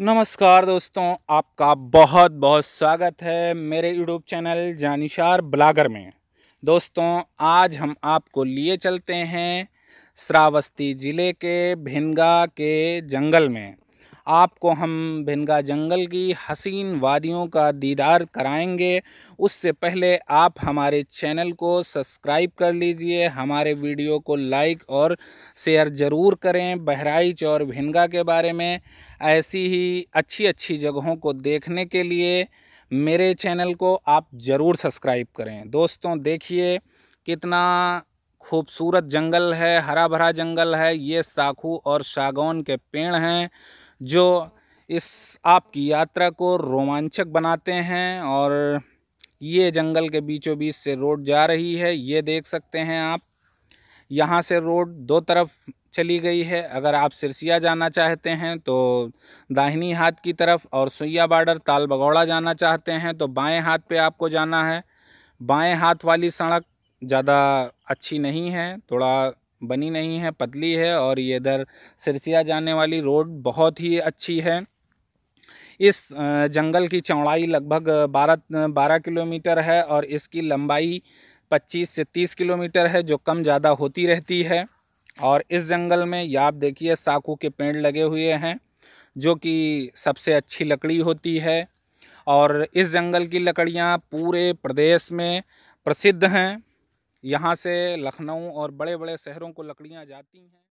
नमस्कार दोस्तों आपका बहुत बहुत स्वागत है मेरे यूट्यूब चैनल जानिशार ब्लागर में दोस्तों आज हम आपको लिए चलते हैं श्रावस्ती ज़िले के भिनगा के जंगल में आपको हम भिनगा जंगल की हसीन वादियों का दीदार कराएंगे उससे पहले आप हमारे चैनल को सब्सक्राइब कर लीजिए हमारे वीडियो को लाइक और शेयर ज़रूर करें बहराइच और भिनगा के बारे में ऐसी ही अच्छी अच्छी जगहों को देखने के लिए मेरे चैनल को आप ज़रूर सब्सक्राइब करें दोस्तों देखिए कितना खूबसूरत जंगल है हरा भरा जंगल है ये साखू और सागौन के पेड़ हैं जो इस आपकी यात्रा को रोमांचक बनाते हैं और ये जंगल के बीचों बीच से रोड जा रही है ये देख सकते हैं आप यहाँ से रोड दो तरफ चली गई है अगर आप सिरसिया जाना चाहते हैं तो दाहिनी हाथ की तरफ और सुइया बार्डर ताल बगौड़ा जाना चाहते हैं तो बाएं हाथ पे आपको जाना है बाएं हाथ वाली सड़क ज़्यादा अच्छी नहीं है थोड़ा बनी नहीं है पतली है और ये इधर सिरसिया जाने वाली रोड बहुत ही अच्छी है इस जंगल की चौड़ाई लगभग बारह बारह किलोमीटर है और इसकी लंबाई पच्चीस से तीस किलोमीटर है जो कम ज़्यादा होती रहती है और इस जंगल में ये आप देखिए साखू के पेड़ लगे हुए हैं जो कि सबसे अच्छी लकड़ी होती है और इस जंगल की लकड़ियाँ पूरे प्रदेश में प्रसिद्ध हैं यहाँ से लखनऊ और बड़े बड़े शहरों को लकड़ियाँ जाती हैं